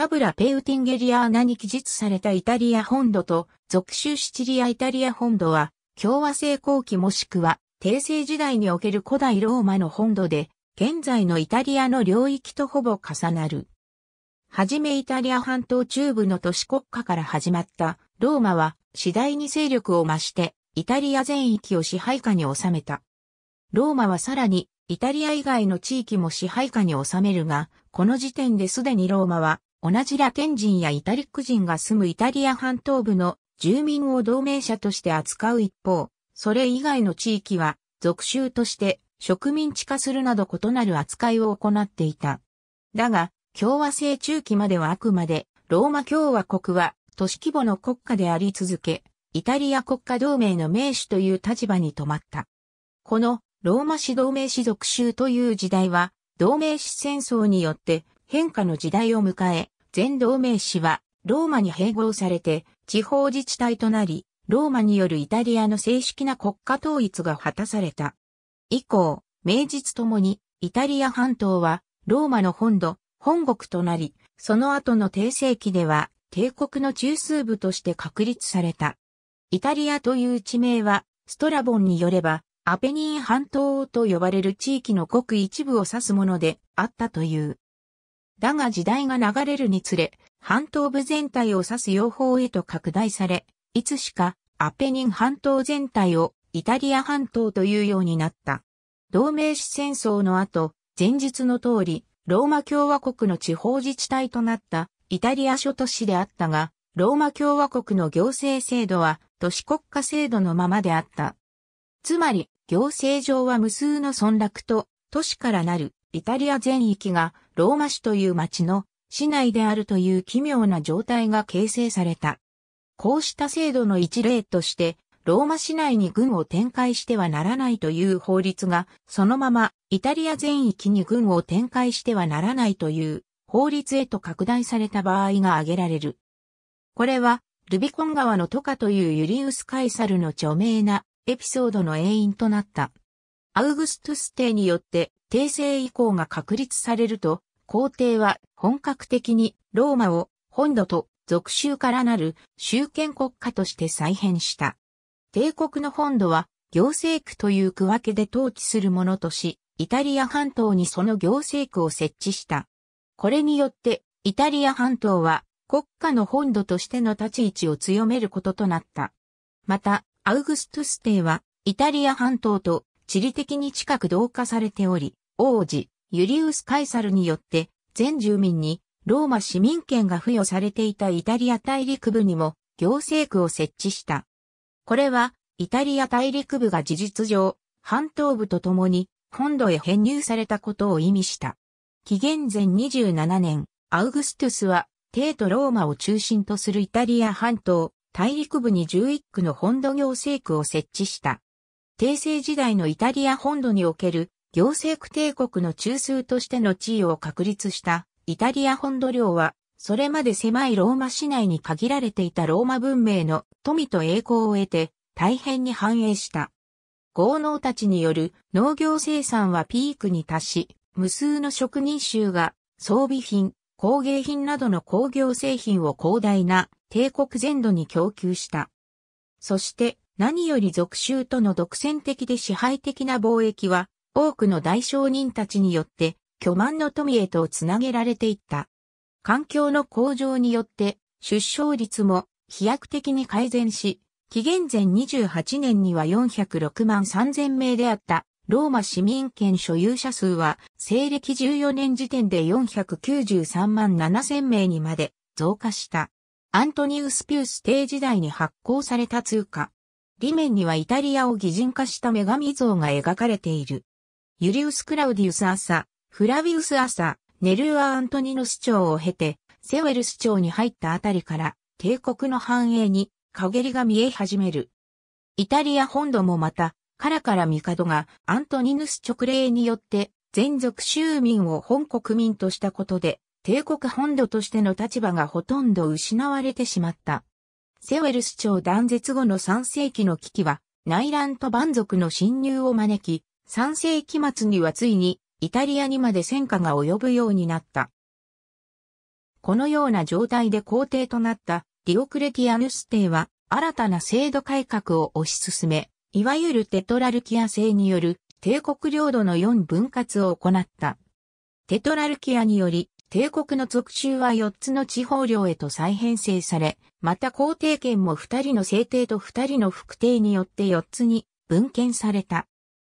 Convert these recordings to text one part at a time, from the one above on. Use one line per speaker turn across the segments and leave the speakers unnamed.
パブラ・ペウティンゲリアーナに記述されたイタリア本土と、属州シチリアイタリア本土は、共和制後期もしくは、帝政時代における古代ローマの本土で、現在のイタリアの領域とほぼ重なる。はじめイタリア半島中部の都市国家から始まったローマは次第に勢力を増してイタリア全域を支配下に収めた。ローマはさらにイタリア以外の地域も支配下に収めるが、この時点ですでにローマは同じラテン人やイタリック人が住むイタリア半島部の住民を同盟者として扱う一方、それ以外の地域は属州として植民地化するなど異なる扱いを行っていた。だが、共和制中期まではあくまでローマ共和国は都市規模の国家であり続け、イタリア国家同盟の名手という立場に止まった。このローマ市同盟市属州という時代は、同盟市戦争によって変化の時代を迎え、全同盟市はローマに併合されて地方自治体となり、ローマによるイタリアの正式な国家統一が果たされた。以降、名実ともにイタリア半島はローマの本土、本国となり、その後の帝世紀では帝国の中枢部として確立された。イタリアという地名は、ストラボンによれば、アペニン半島と呼ばれる地域のごく一部を指すものであったという。だが時代が流れるにつれ、半島部全体を指す用法へと拡大され、いつしかアペニン半島全体をイタリア半島というようになった。同盟史戦争の後、前述の通り、ローマ共和国の地方自治体となったイタリア諸都市であったが、ローマ共和国の行政制度は都市国家制度のままであった。つまり、行政上は無数の村落と都市からなるイタリア全域がローマ市という町の市内であるという奇妙な状態が形成された。こうした制度の一例として、ローマ市内に軍を展開してはならないという法律が、そのままイタリア全域に軍を展開してはならないという法律へと拡大された場合が挙げられる。これは、ルビコン川のトカというユリウス・カイサルの著名なエピソードの永因となった。アウグストゥス帝によって帝政以降が確立されると、皇帝は本格的にローマを本土と属州からなる集権国家として再編した。帝国の本土は行政区という区分けで統治するものとし、イタリア半島にその行政区を設置した。これによってイタリア半島は国家の本土としての立ち位置を強めることとなった。また、アウグストゥス帝はイタリア半島と地理的に近く同化されており、王子、ユリウス・カイサルによって全住民にローマ市民権が付与されていたイタリア大陸部にも行政区を設置した。これはイタリア大陸部が事実上半島部と共に本土へ編入されたことを意味した。紀元前27年、アウグストゥスは、帝都ローマを中心とするイタリア半島、大陸部に11区の本土行政区を設置した。帝政時代のイタリア本土における行政区帝国の中枢としての地位を確立したイタリア本土領は、それまで狭いローマ市内に限られていたローマ文明の富と栄光を得て大変に繁栄した。豪農たちによる農業生産はピークに達し、無数の職人衆が装備品、工芸品などの工業製品を広大な帝国全土に供給した。そして何より属州との独占的で支配的な貿易は多くの大商人たちによって巨万の富へとつなげられていった。環境の向上によって出生率も飛躍的に改善し、紀元前28年には406万3000名であったローマ市民権所有者数は西暦14年時点で493万7000名にまで増加した。アントニウス・ピュース帝時代に発行された通貨。裏面にはイタリアを擬人化した女神像が描かれている。ユリウス・クラウディウス・アサ、フラビウス・アサ、ネルーア・アントニヌス朝を経て、セウェルス朝に入ったあたりから、帝国の繁栄に、陰りが見え始める。イタリア本土もまた、カラカラ帝がアントニヌス直令によって全族州民を本国民としたことで、帝国本土としての立場がほとんど失われてしまった。セウェルス朝断絶後の3世紀の危機は、内乱と蛮族の侵入を招き、3世紀末にはついにイタリアにまで戦火が及ぶようになった。このような状態で皇帝となったディオクレティアヌス帝は新たな制度改革を推し進め、いわゆるテトラルキア制による帝国領土の4分割を行った。テトラルキアにより帝国の属州は4つの地方領へと再編成され、また皇帝権も2人の制定と2人の副帝によって4つに分権された。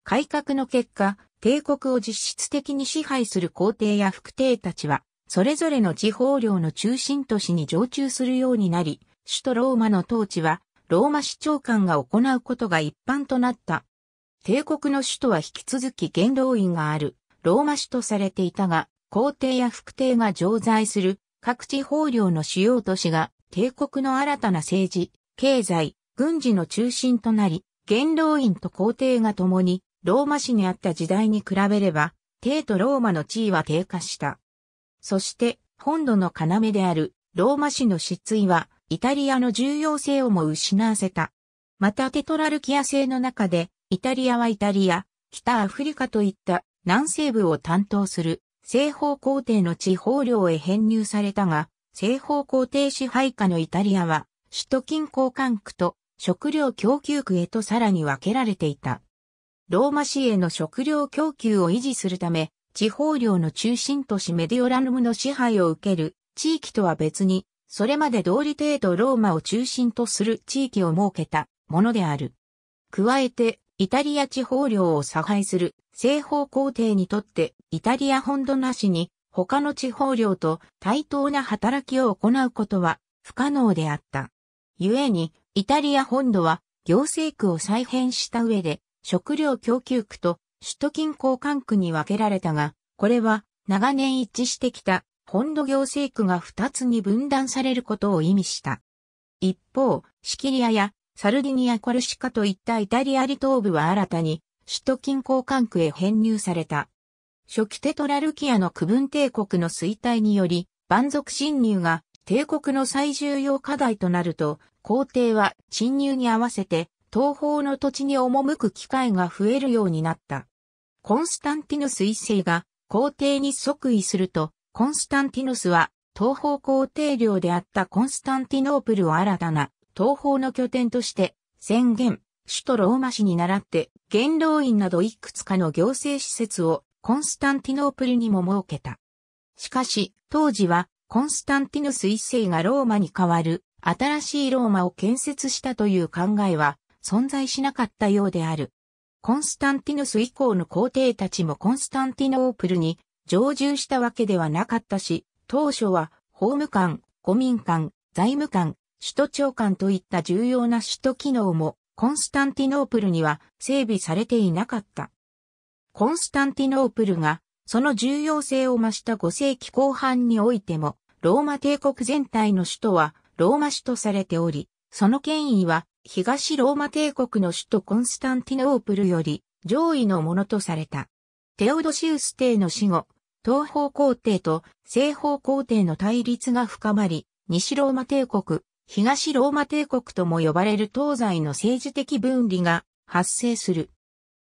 改革の結果、帝国を実質的に支配する皇帝や副帝たちは、それぞれの地方領の中心都市に常駐するようになり、首都ローマの統治は、ローマ市長官が行うことが一般となった。帝国の首都は引き続き元老院がある、ローマ市とされていたが、皇帝や副帝が常在する各地方領の主要都市が帝国の新たな政治、経済、軍事の中心となり、元老院と皇帝が共にローマ市にあった時代に比べれば、帝都ローマの地位は低下した。そして、本土の要であるローマ市の失意は、イタリアの重要性をも失わせた。またテトラルキア制の中で、イタリアはイタリア、北アフリカといった南西部を担当する西方皇帝の地方領へ編入されたが、西方皇帝支配下のイタリアは、首都近郊管区と食料供給区へとさらに分けられていた。ローマ市への食料供給を維持するため、地方領の中心都市メディオラルムの支配を受ける地域とは別に、それまで同理程度ローマを中心とする地域を設けたものである。加えて、イタリア地方領を差配する西方皇帝にとってイタリア本土なしに他の地方領と対等な働きを行うことは不可能であった。故に、イタリア本土は行政区を再編した上で食料供給区と首都近郊管区に分けられたが、これは長年一致してきた本土行政区が2つに分断されることを意味した。一方、シキリアやサルディニア・コルシカといったイタリア離東部は新たに首都近郊管区へ編入された。初期テトラルキアの区分帝国の衰退により、蛮族侵入が帝国の最重要課題となると、皇帝は侵入に合わせて東方の土地に赴く機会が増えるようになった。コンスタンティヌス一世が皇帝に即位すると、コンスタンティヌスは東方皇帝領であったコンスタンティノープルを新たな東方の拠点として宣言、首都ローマ市に倣って元老院などいくつかの行政施設をコンスタンティノープルにも設けた。しかし、当時はコンスタンティヌス一世がローマに代わる新しいローマを建設したという考えは存在しなかったようである。コンスタンティヌス以降の皇帝たちもコンスタンティノープルに常住したわけではなかったし、当初は法務官、公民官、財務官、首都長官といった重要な首都機能もコンスタンティノープルには整備されていなかった。コンスタンティノープルがその重要性を増した5世紀後半においても、ローマ帝国全体の首都はローマ首都されており、その権威は東ローマ帝国の首都コンスタンティノープルより上位のものとされた。テオドシウス帝の死後、東方皇帝と西方皇帝の対立が深まり、西ローマ帝国、東ローマ帝国とも呼ばれる東西の政治的分離が発生する。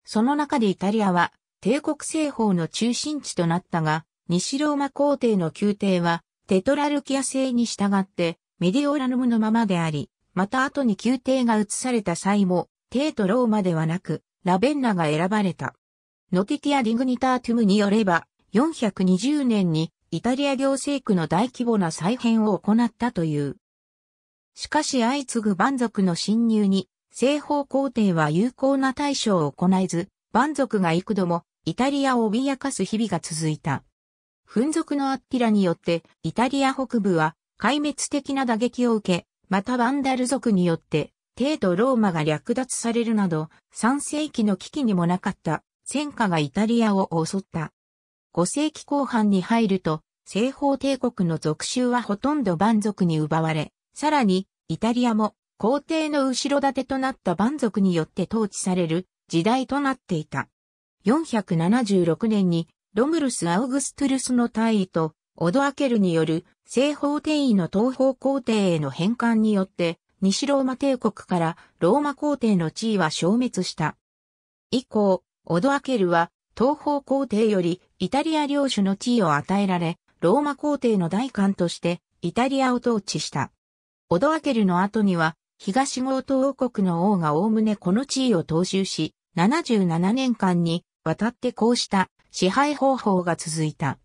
その中でイタリアは帝国西方の中心地となったが、西ローマ皇帝の宮廷はテトラルキア制に従ってメディオラヌムのままであり、また後に宮廷が移された際も、帝都ローマではなく、ラベンナが選ばれた。ノティティア・ディグニタートゥムによれば、420年にイタリア行政区の大規模な再編を行ったという。しかし相次ぐ蛮族の侵入に、西方皇帝は有効な対処を行えず、蛮族が幾度もイタリアを脅かす日々が続いた。噴族のアッピラによって、イタリア北部は壊滅的な打撃を受け、またバンダル族によって、帝都ローマが略奪されるなど、3世紀の危機にもなかった戦火がイタリアを襲った。5世紀後半に入ると、西方帝国の属州はほとんど蛮族に奪われ、さらに、イタリアも皇帝の後ろ盾となった蛮族によって統治される時代となっていた。476年にロムルス・アウグストゥルスの大尉とオドアケルによる西方定位の東方皇帝への返還によって、西ローマ帝国からローマ皇帝の地位は消滅した。以降、オドアケルは東方皇帝よりイタリア領主の地位を与えられ、ローマ皇帝の代官としてイタリアを統治した。オドアケルの後には、東ゴ東王国の王がおおむねこの地位を踏襲し、77年間にわたってこうした支配方法が続いた。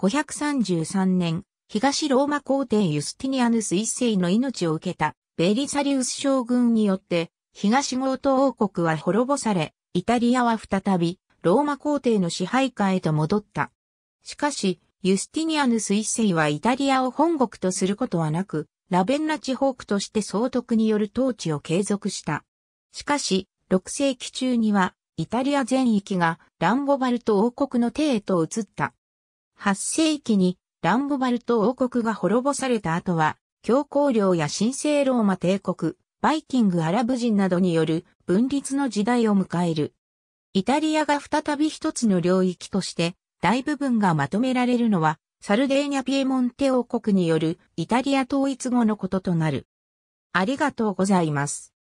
533年、東ローマ皇帝ユスティニアヌス一世の命を受けたベリサリウス将軍によって東ゴート王国は滅ぼされ、イタリアは再びローマ皇帝の支配下へと戻った。しかし、ユスティニアヌス一世はイタリアを本国とすることはなく、ラベンナ地方区として総督による統治を継続した。しかし、6世紀中には、イタリア全域がランボバルト王国の帝へと移った。8世紀にランゴバルト王国が滅ぼされた後は、教皇領や神聖ローマ帝国、バイキングアラブ人などによる分立の時代を迎える。イタリアが再び一つの領域として、大部分がまとめられるのは、サルデーニャ・ピエモンテ王国によるイタリア統一後のこととなる。ありがとうございます。